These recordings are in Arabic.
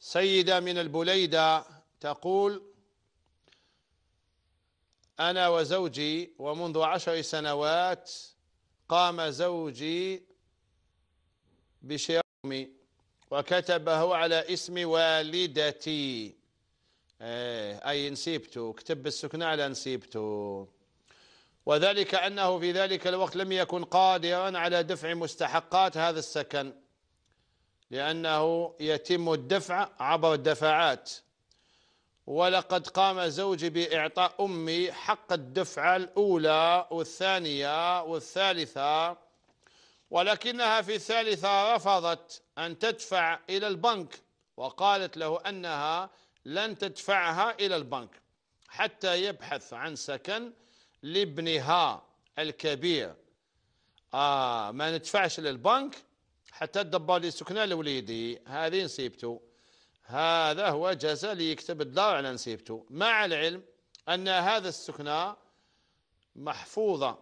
سيدة من البليدة تقول أنا وزوجي ومنذ عشر سنوات قام زوجي بشراء أمي وكتبه على اسم والدتي إيه، أي نسيبته كتب السكنة على نسيبته وذلك أنه في ذلك الوقت لم يكن قادرا على دفع مستحقات هذا السكن لأنه يتم الدفع عبر الدفعات ولقد قام زوجي بإعطاء أمي حق الدفعة الأولى والثانية والثالثة ولكنها في الثالثة رفضت أن تدفع إلى البنك وقالت له أنها لن تدفعها إلى البنك حتى يبحث عن سكن لابنها الكبير آه ما ندفعش للبنك حتى الدبار اللي سكنه لوليدي هذه نسيبته هذا هو جزاء اللي يكتب الدار على نسيبته مع العلم أن هذا السكنة محفوظة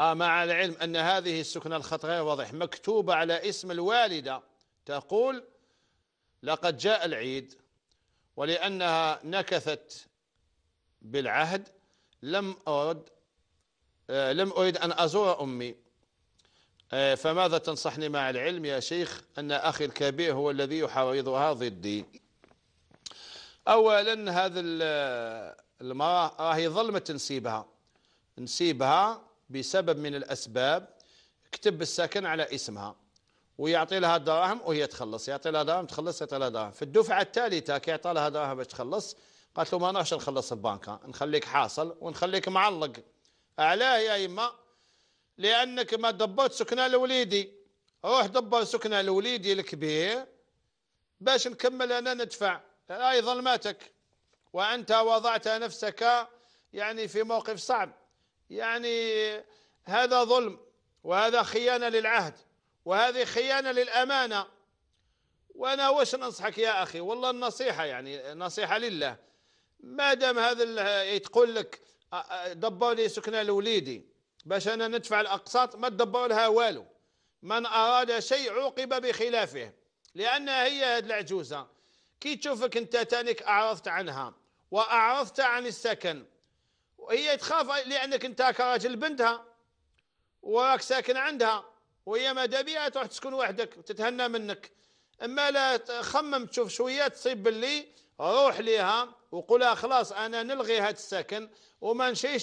آه مع العلم أن هذه السكنة الخط غير واضح مكتوبة على اسم الوالدة تقول لقد جاء العيد ولأنها نكثت بالعهد لم أرد آه لم أريد أن أزور أمي آه، فماذا تنصحني مع العلم يا شيخ أن أخي الكبير هو الذي يحاوضها ضدي أولا هذا المرأة راهي ظلمة نسيبها نسيبها بسبب من الأسباب كتب السكن على اسمها ويعطي لها دراهم وهي تخلص يعطي لها دراهم تخلص يعطي لها دراهم في الدفعة الثالثة كي يعطي لها دراهم باش تخلص قالت له ما ناش نخلص البنكة نخليك حاصل ونخليك معلق أعلاه يا إما لأنك ما دبرت سكنة لوليدي روح دبر سكنة لوليدي الكبير باش نكمل أنا ندفع هاي ظلماتك وأنت وضعت نفسك يعني في موقف صعب يعني هذا ظلم وهذا خيانة للعهد وهذه خيانة للأمانة وأنا واش ننصحك يا أخي والله النصيحة يعني نصيحة لله ما دام هذا تقول لك دبر لي سكنة لوليدي باش انا ندفع الاقساط ما تدبروا لها والو من اراد شيء عوقب بخلافه لانها هي هذه العجوزه كي تشوفك انت تانيك اعرضت عنها واعرضت عن السكن وهي تخاف لانك انت كراجل بنتها وراك ساكن عندها وهي ماذا بها تروح تسكن وحدك وتتهنى منك اما لا خمم تشوف شويه تصيب باللي روح ليها وقولها خلاص انا نلغي هذا السكن وما نشيش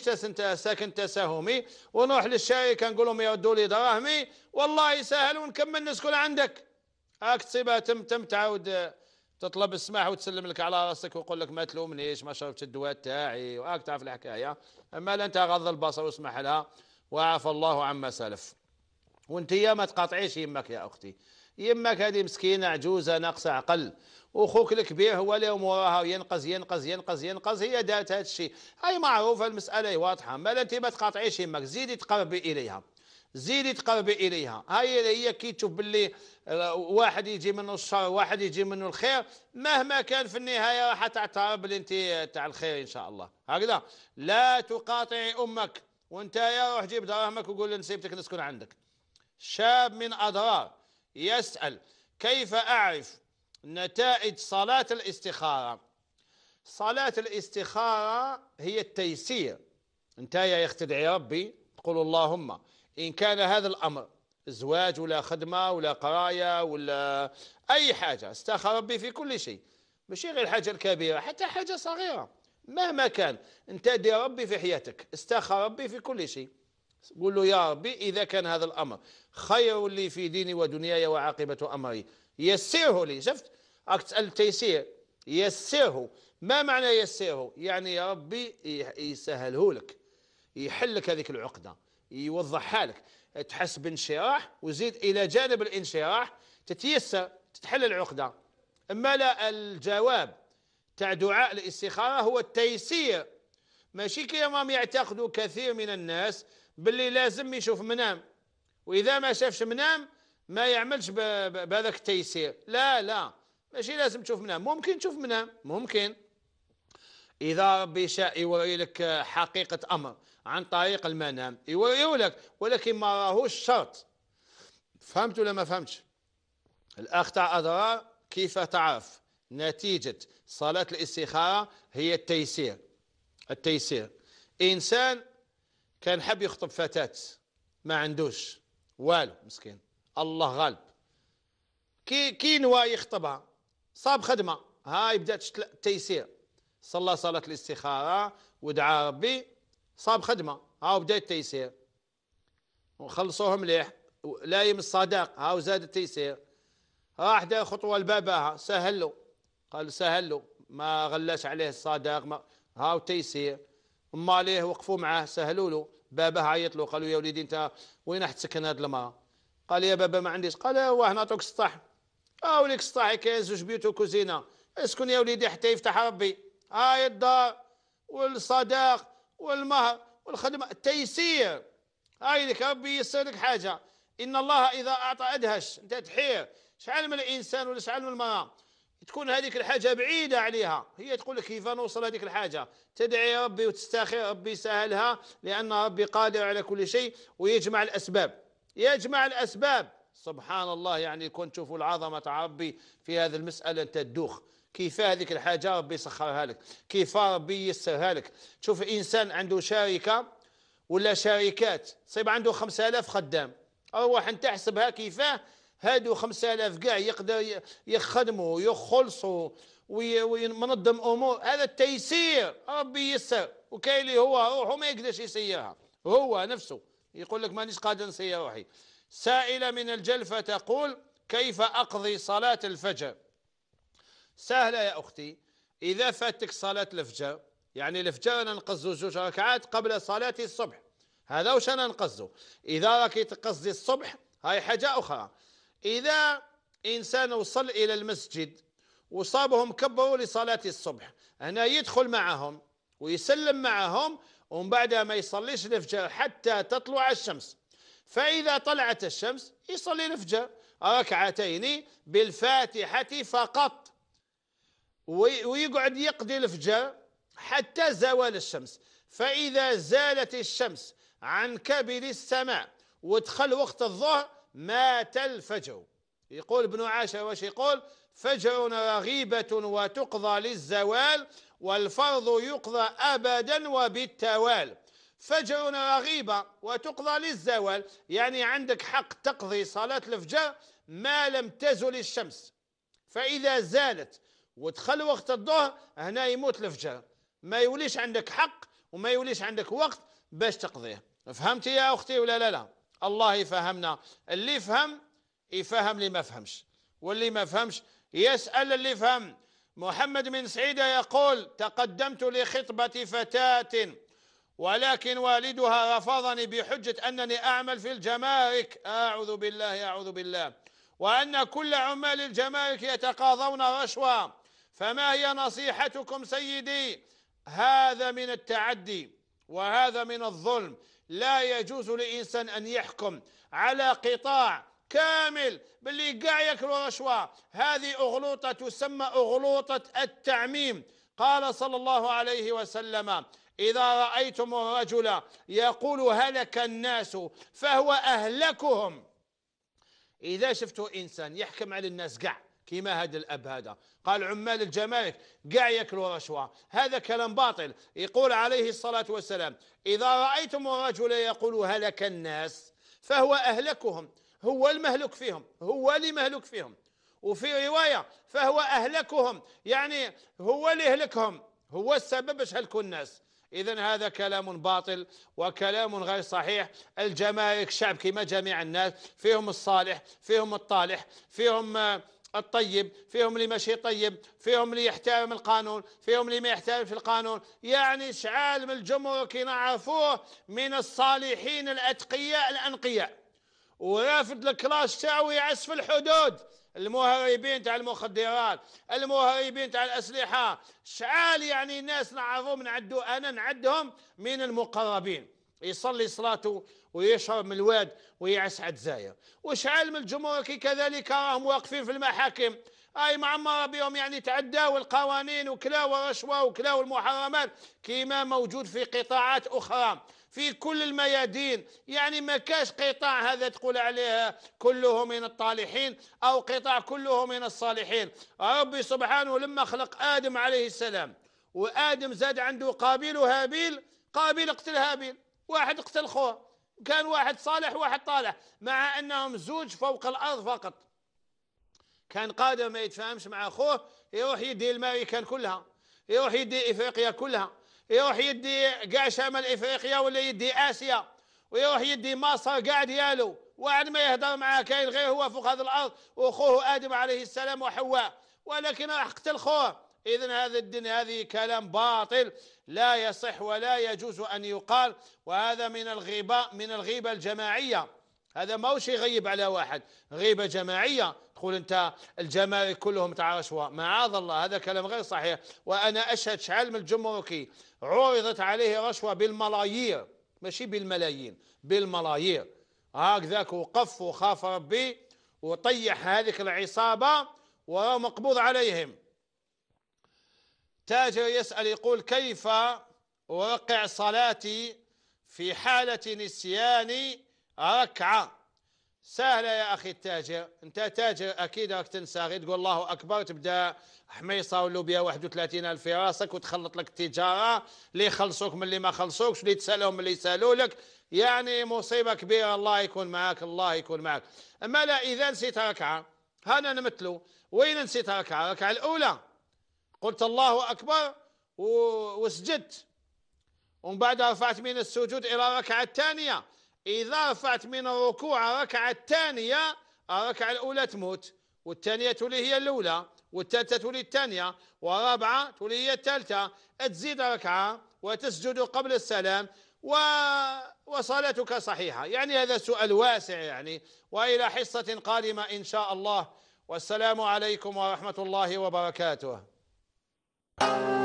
ساكن تساهمي ونروح للشركه نقول لهم يودوا لي دراهمي والله يسهل ونكمل نسكن عندك هاك تصيبها تم تم تعاود آه، تطلب السماح وتسلم لك على راسك ويقول لك ما تلومنيش ما شربت الدواء تاعي وهاك تعرف الحكايه اما لا انت غض البصر واسمح لها وعفى الله عما سلف وانت ما تقاطعيش يمك يا اختي يماك هذه مسكينه عجوزه ناقصه عقل وخوك الكبير هو اللي وراها ينقز ينقز ينقز ينقز هي دارت هذا الشيء هاي معروفه المساله واضحه مالا انت ما تقاطعيش يماك زيدي تقربي اليها زيدي تقربي اليها هاي هي كي تشوف باللي آه، واحد يجي منه الشر واحد يجي منه الخير مهما كان في النهايه راح تعترف باللي انت آه، تاع الخير ان شاء الله هكذا لا تقاطعي امك وانت يا روح جيب دراهمك وقول لنسيبتك نسكن عندك شاب من اضرار يسأل كيف أعرف نتائج صلاة الاستخارة صلاة الاستخارة هي التيسير انت يا يختدعي ربي تقول اللهم إن كان هذا الأمر زواج ولا خدمة ولا قراية ولا أي حاجة استخر ربي في كل شيء ماشي غير الحاجة الكبيرة حتى حاجة صغيرة مهما كان انت دي ربي في حياتك استخر ربي في كل شيء قول له يا ربي إذا كان هذا الأمر خير لي في ديني ودنياي وعاقبة أمري يسره لي شفت راك تسأل التيسير يسره ما معنى يسره يعني يا ربي يسهله لك يحل لك هذيك العقدة يوضحها لك تحس بانشراح وزيد إلى جانب الانشراح تتيسر تتحل العقدة أما لا الجواب تاع دعاء الاستخارة هو التيسير ماشي كيما يعتقد كثير من الناس باللي لازم يشوف منام وإذا ما شافش منام ما يعملش بهذاك التيسير لا لا ماشي لازم تشوف منام ممكن تشوف منام ممكن إذا ربي شاء يوري لك حقيقة أمر عن طريق المنام يوريه لك ولكن ما راهوش شرط فهمت ولا ما فهمتش الأخ تاع أضرار كيف تعرف نتيجة صلاة الاستخارة هي التيسير التيسير إنسان كان حب يخطب فتاة ما عندوش والو مسكين الله غالب كي كي نوا يخطبها صاب خدمة هاي بدات التيسير صلى صلاة الاستخارة ودعا ربي صاب خدمة هاو بدا التيسير وخلصوه مليح لايم الصداق هاو زاد التيسير راح دار خطوة لباباها سهل له قال سهل له ما غلاش عليه الصداق ما هاو تيسير ما عليه وقفوا معاه سهلوا له باباه عيط له قالوا يا وليدي أنت وين راح تسكن هذه المرأة قال يا بابا ما عنديش قال اه، واه نعطوك السطح اه وليك السطح كاين زوج بيوت وكوزينه اسكن يا وليدي حتى يفتح ربي هاي الدار والصداق والمهر والخدمه التيسير هاي لك ربي ييسر لك حاجه ان الله اذا اعطى ادهش انت تحير شحال من الانسان ولا شحال من المراه تكون هذيك الحاجه بعيده عليها هي تقول لك كيف نوصل هذيك الحاجه تدعي ربي وتستاخي ربي يسهلها لان ربي قادر على كل شيء ويجمع الاسباب يجمع الاسباب سبحان الله يعني كون تشوفوا العظمه ربي في هذه المساله انت تدوخ كيف هذيك الحاجه ربي يسخرها لك كيف ربي يسرها لك تشوف انسان عنده شركه ولا شركات صيب عنده 5000 خدام اروح انت احسبها كيفاه هادو 5000 كاع يقدر يخدموا يخلصوا وينظم امور هذا التيسير ربي يسر وكاين اللي هو روحه ما يقدرش يسيرها هو نفسه يقول لك مانيش قادر نسير روحي سائله من الجلفه تقول كيف اقضي صلاه الفجر سهله يا اختي اذا فاتك صلاه الفجر يعني الفجر انا نقزو جوج ركعات قبل صلاه الصبح هذا واش انا نقزو اذا راكي تقصدي الصبح هاي حاجه اخرى إذا إنسان وصل إلى المسجد وصابهم كبروا لصلاة الصبح هنا يدخل معهم ويسلم معهم ومن بعدها ما يصليش الفجر حتى تطلع الشمس فإذا طلعت الشمس يصلي الفجر ركعتين بالفاتحة فقط ويقعد يقضي الفجر حتى زوال الشمس فإذا زالت الشمس عن كبد السماء ودخل وقت الظهر مات الفجو يقول ابن عاشر واش يقول فجر رغيبة وتقضى للزوال والفرض يقضى أبدا وبالتوال فجر رغيبة وتقضى للزوال يعني عندك حق تقضي صلاة الفجر ما لم تزل الشمس فإذا زالت ودخل وقت الظهر هنا يموت الفجر ما يوليش عندك حق وما يوليش عندك وقت باش تقضيه فهمتي يا أختي ولا لا لا الله يفهمنا اللي يفهم يفهم اللي ما فهمش واللي ما فهمش يسأل اللي فهم محمد بن سعيدة يقول تقدمت لخطبة فتاة ولكن والدها رفضني بحجة أنني أعمل في الجمارك أعوذ بالله أعوذ بالله وأن كل عمال الجمارك يتقاضون رشوة فما هي نصيحتكم سيدي هذا من التعدي وهذا من الظلم لا يجوز لإنسان أن يحكم على قطاع كامل باللي قاع ياكلوا رشوه هذه اغلوطه تسمى اغلوطه التعميم قال صلى الله عليه وسلم اذا رايتم الرجل يقول هلك الناس فهو اهلكهم اذا شفتوا انسان يحكم على الناس قاع كيما هذا الاب هذا قال عمال الجمارك قاع ياكلوا رشوه هذا كلام باطل يقول عليه الصلاه والسلام اذا رايتم الرجل يقول هلك الناس فهو اهلكهم هو المهلوك فيهم هو اللي مهلوك فيهم وفي روايه فهو اهلكهم يعني هو اللي يهلكهم هو السبب باش هلكوا الناس إذا هذا كلام باطل وكلام غير صحيح الجمارك شعب كما جميع الناس فيهم الصالح فيهم الطالح فيهم الطيب فيهم اللي ماشي طيب فيهم اللي يحترم القانون فيهم اللي ما يحترم في القانون يعني شعال من الجمرك نعرفوه من الصالحين الاتقياء الانقياء ورافد الكلاش تاعو يعسف الحدود المهربين تاع المخدرات المهربين تاع الاسلحه شعال يعني ناس نعرفهم نعدو انا نعدهم من المقربين يصلي صلاته ويشرب من الواد ويعس على الجزائر علم الجمهور كي كذلك راهم واقفين في المحاكم اي معمر بهم يعني تعداوا القوانين وكلاوا الرشوه وكلاوا المحرمات كيما موجود في قطاعات اخرى في كل الميادين يعني ما كاش قطاع هذا تقول عليه كله من الطالحين او قطاع كله من الصالحين ربي سبحانه لما خلق ادم عليه السلام وادم زاد عنده قابيل وهابيل قابيل قتل هابيل واحد قتل خوه كان واحد صالح وواحد طالح مع انهم زوج فوق الارض فقط كان قادر ما يتفاهمش مع اخوه يروح يدي الماريكان كلها يروح يدي افريقيا كلها يروح يدي كاع شمال افريقيا ولا يدي اسيا ويروح يدي مصر كاع ديالو واحد ما يهضر معاه كاين غير هو فوق هذه الارض واخوه ادم عليه السلام وحواء ولكن راح قتل خوه إذا هذا الدين هذه كلام باطل لا يصح ولا يجوز أن يقال وهذا من الغيبة من الغيبة الجماعية هذا ما هو شيء غيب على واحد غيبة جماعية تقول أنت الجماعة كلهم تعاشوا معاذ الله هذا كلام غير صحيح وأنا أشهد شحال من الجمركي عرضت عليه رشوة بالملايير ماشي بالملايين بالملايير هكذاك وقف وخاف ربي وطيح هذيك العصابة ومقبوض عليهم تاجر يسأل يقول كيف أوقع صلاتي في حالة نسيان ركعة سهلة يا أخي التاجر أنت تاجر أكيد راك تنسى غير تقول الله أكبر تبدأ حميصة ولوبيا 31 ألف في راسك وتخلط لك التجارة اللي يخلصوك من اللي ما خلصوكش اللي تسألهم من اللي يسألوا لك يعني مصيبة كبيرة الله يكون معك الله يكون معك أما لا إذا نسيت ركعة هنا نمثلوا وين نسيت ركعة ركعة الأولى قلت الله أكبر وسجدت ومن بعدها رفعت من السجود إلى الركعه الثانية إذا رفعت من الركوع الركعه الثانية الركعة الأولى تموت والثانية تولي هي الأولى والثالثة تولي الثانية والرابعة تولي هي الثالثة تزيد ركعة وتسجد قبل السلام و... وصلاتك صحيحة يعني هذا سؤال واسع يعني وإلى حصة قادمة إن شاء الله والسلام عليكم ورحمة الله وبركاته Thank oh. you.